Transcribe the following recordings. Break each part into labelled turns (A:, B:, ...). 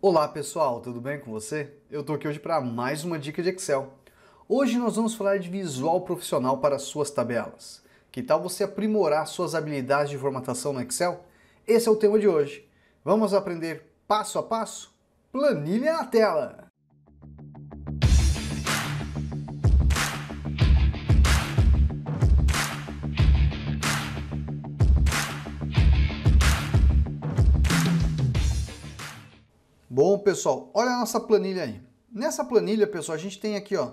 A: Olá pessoal, tudo bem com você? Eu tô aqui hoje para mais uma dica de Excel. Hoje nós vamos falar de visual profissional para suas tabelas. Que tal você aprimorar suas habilidades de formatação no Excel? Esse é o tema de hoje. Vamos aprender passo a passo? Planilha na tela! pessoal, olha a nossa planilha aí. Nessa planilha, pessoal, a gente tem aqui, ó,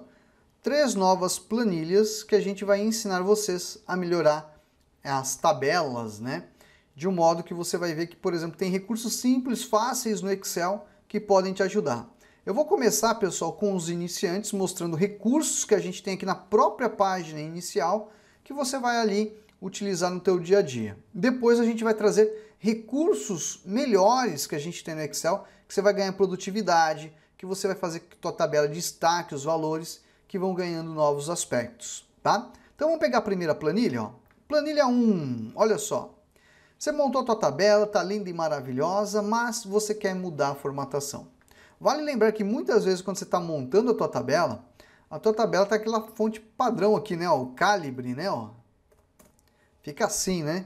A: três novas planilhas que a gente vai ensinar vocês a melhorar as tabelas, né? De um modo que você vai ver que, por exemplo, tem recursos simples, fáceis no Excel que podem te ajudar. Eu vou começar, pessoal, com os iniciantes, mostrando recursos que a gente tem aqui na própria página inicial, que você vai ali utilizar no teu dia a dia. Depois a gente vai trazer recursos melhores que a gente tem no Excel, que você vai ganhar produtividade, que você vai fazer que tua tabela destaque os valores que vão ganhando novos aspectos, tá? Então vamos pegar a primeira planilha, ó. Planilha 1, olha só. Você montou a tua tabela, tá linda e maravilhosa, mas você quer mudar a formatação. Vale lembrar que muitas vezes quando você está montando a tua tabela, a tua tabela tá aquela fonte padrão aqui, né, ó, o calibre, né, ó. Fica assim, né?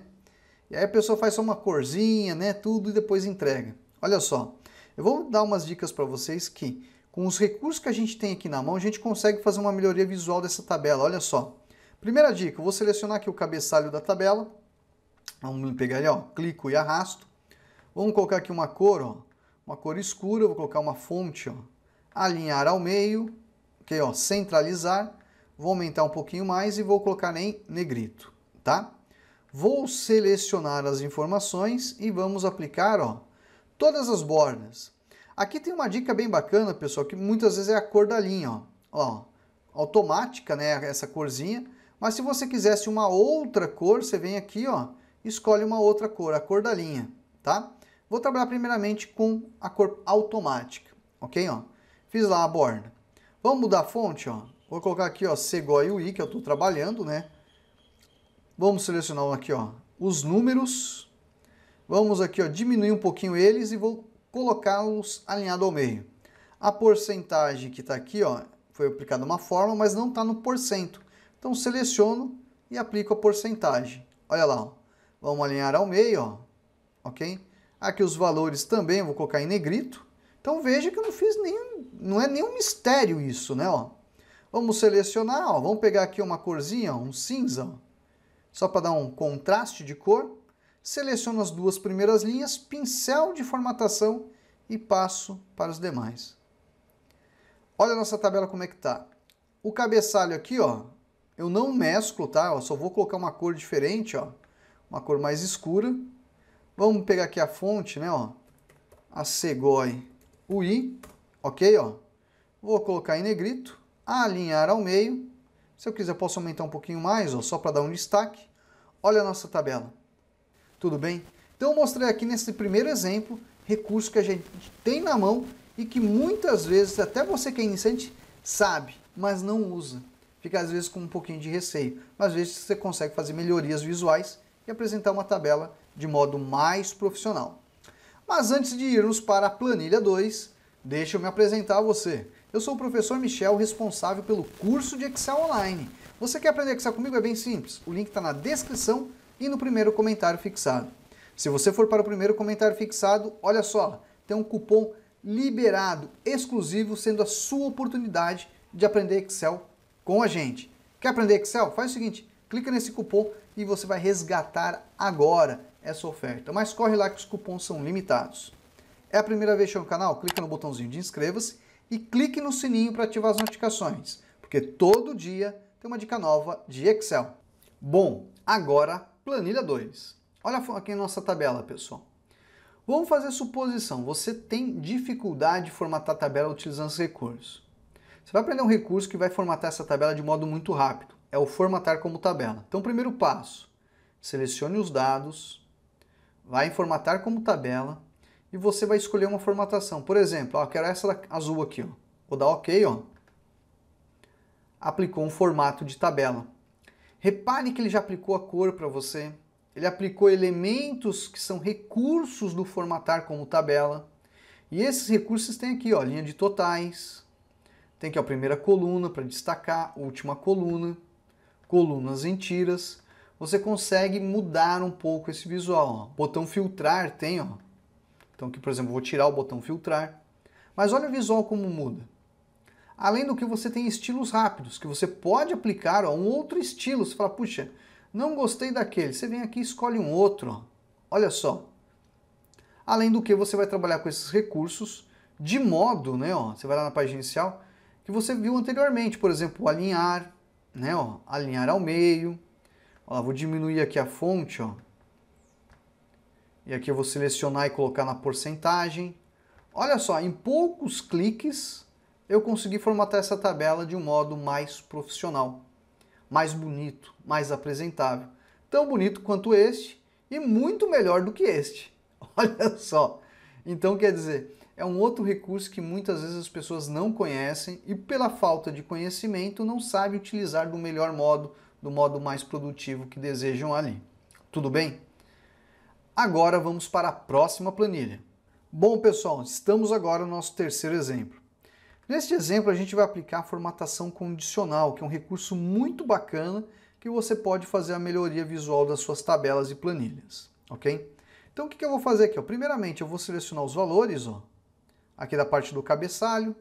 A: E aí a pessoa faz só uma corzinha, né, tudo e depois entrega. Olha só. Eu vou dar umas dicas para vocês que, com os recursos que a gente tem aqui na mão, a gente consegue fazer uma melhoria visual dessa tabela. Olha só. Primeira dica, eu vou selecionar aqui o cabeçalho da tabela. Vamos pegar ali, ó, clico e arrasto. Vamos colocar aqui uma cor, ó, uma cor escura, vou colocar uma fonte, ó, alinhar ao meio, ok, ó, centralizar. Vou aumentar um pouquinho mais e vou colocar em negrito, tá? Vou selecionar as informações e vamos aplicar, ó, todas as bordas. Aqui tem uma dica bem bacana, pessoal, que muitas vezes é a cor da linha, ó. ó automática, né, essa corzinha. Mas se você quisesse uma outra cor, você vem aqui, ó, escolhe uma outra cor, a cor da linha, tá? Vou trabalhar primeiramente com a cor automática, ok, ó. Fiz lá a borda. Vamos mudar a fonte, ó. Vou colocar aqui, ó, Segoy UI, que eu estou trabalhando, né? Vamos selecionar aqui, ó, os números Vamos aqui, ó, diminuir um pouquinho eles e vou colocá-los alinhado ao meio. A porcentagem que está aqui, ó, foi aplicada uma forma, mas não está no porcento. Então seleciono e aplico a porcentagem. Olha lá, ó. vamos alinhar ao meio, ó. ok? Aqui os valores também vou colocar em negrito. Então veja que eu não fiz nenhum, não é nenhum mistério isso, né? Ó. Vamos selecionar, ó, vamos pegar aqui uma corzinha, ó, um cinza, ó, só para dar um contraste de cor seleciono as duas primeiras linhas, pincel de formatação e passo para os demais. Olha a nossa tabela como é que tá. O cabeçalho aqui, ó, eu não mesclo, tá? Eu só vou colocar uma cor diferente, ó, uma cor mais escura. Vamos pegar aqui a fonte, né, ó, a Segoi UI, ok, ó. Vou colocar em negrito, alinhar ao meio. Se eu quiser, posso aumentar um pouquinho mais, ó, só para dar um destaque. Olha a nossa tabela. Tudo bem? Então eu mostrei aqui nesse primeiro exemplo recurso que a gente tem na mão e que muitas vezes até você que é iniciante sabe, mas não usa. Fica às vezes com um pouquinho de receio, mas às vezes você consegue fazer melhorias visuais e apresentar uma tabela de modo mais profissional. Mas antes de irmos para a planilha 2, deixa eu me apresentar a você. Eu sou o professor Michel, responsável pelo curso de Excel Online. Você quer aprender Excel comigo? É bem simples. O link está na descrição e no primeiro comentário fixado. Se você for para o primeiro comentário fixado, olha só, tem um cupom liberado, exclusivo, sendo a sua oportunidade de aprender Excel com a gente. Quer aprender Excel? Faz o seguinte, clica nesse cupom e você vai resgatar agora essa oferta. Mas corre lá que os cupons são limitados. É a primeira vez que no canal? Clica no botãozinho de inscreva-se e clique no sininho para ativar as notificações, porque todo dia tem uma dica nova de Excel. Bom, agora Planilha 2. Olha aqui a nossa tabela, pessoal. Vamos fazer a suposição. Você tem dificuldade de formatar a tabela utilizando esse recurso. Você vai aprender um recurso que vai formatar essa tabela de modo muito rápido. É o formatar como tabela. Então, primeiro passo. Selecione os dados. Vai em formatar como tabela. E você vai escolher uma formatação. Por exemplo, ó, eu quero essa azul aqui. Ó. Vou dar OK. Ó. Aplicou um formato de tabela. Repare que ele já aplicou a cor para você. Ele aplicou elementos que são recursos do formatar como tabela. E esses recursos tem aqui, ó, linha de totais. Tem aqui a primeira coluna para destacar, última coluna, colunas em tiras. Você consegue mudar um pouco esse visual. Ó. Botão filtrar tem, ó. Então aqui, por exemplo, vou tirar o botão filtrar. Mas olha o visual como muda. Além do que você tem estilos rápidos, que você pode aplicar a um outro estilo. Você fala, puxa, não gostei daquele. Você vem aqui e escolhe um outro. Olha só. Além do que você vai trabalhar com esses recursos de modo, né, ó, você vai lá na página inicial, que você viu anteriormente, por exemplo, alinhar, né, ó, alinhar ao meio. Ó, vou diminuir aqui a fonte, ó. E aqui eu vou selecionar e colocar na porcentagem. Olha só, em poucos cliques eu consegui formatar essa tabela de um modo mais profissional, mais bonito, mais apresentável. Tão bonito quanto este e muito melhor do que este. Olha só! Então, quer dizer, é um outro recurso que muitas vezes as pessoas não conhecem e, pela falta de conhecimento, não sabem utilizar do melhor modo, do modo mais produtivo que desejam ali. Tudo bem? Agora vamos para a próxima planilha. Bom, pessoal, estamos agora no nosso terceiro exemplo. Neste exemplo, a gente vai aplicar a formatação condicional, que é um recurso muito bacana que você pode fazer a melhoria visual das suas tabelas e planilhas, ok? Então, o que eu vou fazer aqui? Primeiramente, eu vou selecionar os valores, ó, aqui da parte do cabeçalho,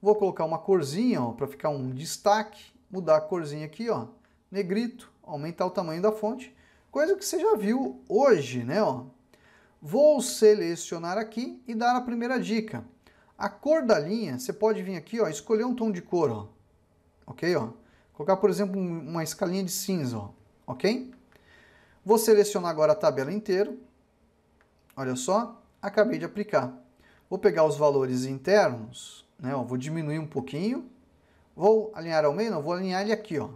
A: vou colocar uma corzinha para ficar um destaque, mudar a corzinha aqui, ó, negrito, aumentar o tamanho da fonte, coisa que você já viu hoje, né? Ó. Vou selecionar aqui e dar a primeira dica. A cor da linha, você pode vir aqui, ó, escolher um tom de cor, ó. Ok, ó. Colocar, por exemplo, uma escalinha de cinza, ó. Ok? Vou selecionar agora a tabela inteira. Olha só, acabei de aplicar. Vou pegar os valores internos, né, ó, vou diminuir um pouquinho. Vou alinhar ao meio? Não, vou alinhar ele aqui, ó.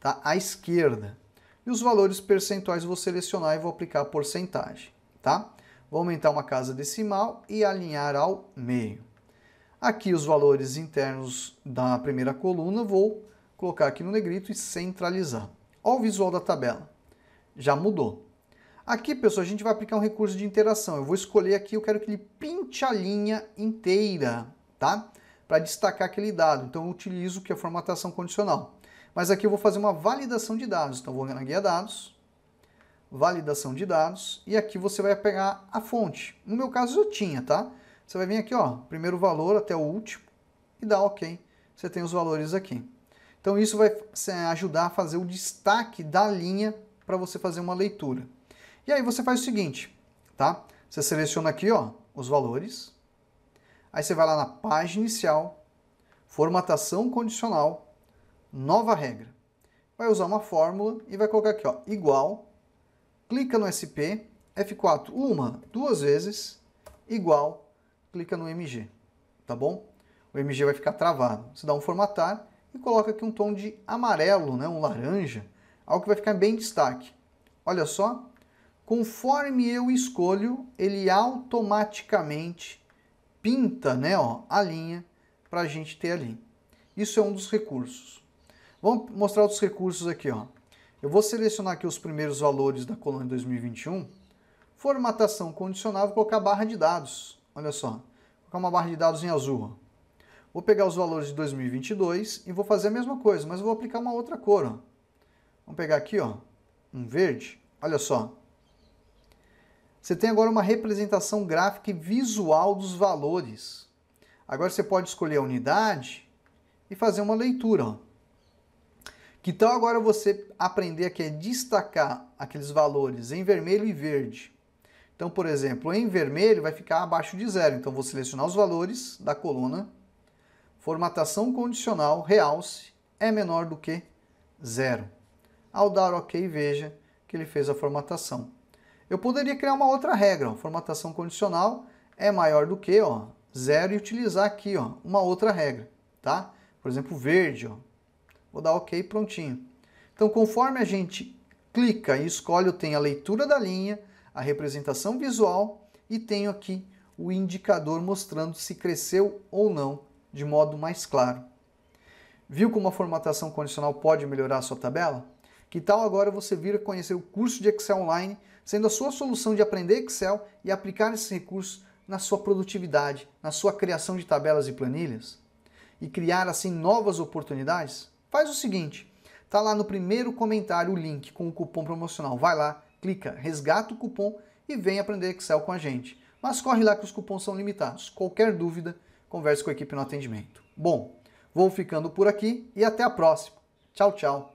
A: Tá? À esquerda. E os valores percentuais vou selecionar e vou aplicar a porcentagem, Tá? Vou aumentar uma casa decimal e alinhar ao meio. Aqui os valores internos da primeira coluna, vou colocar aqui no negrito e centralizar. Olha o visual da tabela. Já mudou. Aqui, pessoal, a gente vai aplicar um recurso de interação. Eu vou escolher aqui, eu quero que ele pinte a linha inteira, tá? Para destacar aquele dado. Então, eu utilizo que é a formatação condicional. Mas aqui eu vou fazer uma validação de dados. Então, eu vou na guia dados, validação de dados, e aqui você vai pegar a fonte. No meu caso eu tinha, tá? Você vai vir aqui, ó, primeiro valor até o último, e dá OK. Você tem os valores aqui. Então isso vai ajudar a fazer o destaque da linha para você fazer uma leitura. E aí você faz o seguinte, tá? Você seleciona aqui, ó, os valores. Aí você vai lá na página inicial, formatação condicional, nova regra. Vai usar uma fórmula e vai colocar aqui, ó, igual clica no SP, F4 uma, duas vezes, igual, clica no MG, tá bom? O MG vai ficar travado. Você dá um formatar e coloca aqui um tom de amarelo, né, um laranja, algo que vai ficar bem em destaque. Olha só, conforme eu escolho, ele automaticamente pinta né, ó, a linha para a gente ter ali. Isso é um dos recursos. Vamos mostrar outros recursos aqui. Ó. Eu vou selecionar aqui os primeiros valores da coluna 2021. Formatação condicional, vou colocar barra de dados. Olha só, vou colocar uma barra de dados em azul. Vou pegar os valores de 2022 e vou fazer a mesma coisa, mas vou aplicar uma outra cor. Ó. Vamos pegar aqui, ó, um verde. Olha só. Você tem agora uma representação gráfica e visual dos valores. Agora você pode escolher a unidade e fazer uma leitura. Ó. Que então agora você aprender aqui é destacar aqueles valores em vermelho e verde. Então, por exemplo, em vermelho vai ficar abaixo de zero. Então, vou selecionar os valores da coluna. Formatação condicional, realce, é menor do que zero. Ao dar OK, veja que ele fez a formatação. Eu poderia criar uma outra regra. Ó. Formatação condicional é maior do que ó, zero e utilizar aqui ó, uma outra regra. Tá? Por exemplo, verde. Ó. Vou dar OK, prontinho. Então, conforme a gente clica e escolhe, eu tenho a leitura da linha, a representação visual e tenho aqui o indicador mostrando se cresceu ou não, de modo mais claro. Viu como a formatação condicional pode melhorar a sua tabela? Que tal agora você vir conhecer o curso de Excel Online, sendo a sua solução de aprender Excel e aplicar esse recurso na sua produtividade, na sua criação de tabelas e planilhas? E criar assim novas oportunidades? Faz o seguinte, tá lá no primeiro comentário o link com o cupom promocional. Vai lá, clica, resgata o cupom e vem aprender Excel com a gente. Mas corre lá que os cupons são limitados. Qualquer dúvida, converse com a equipe no atendimento. Bom, vou ficando por aqui e até a próxima. Tchau, tchau.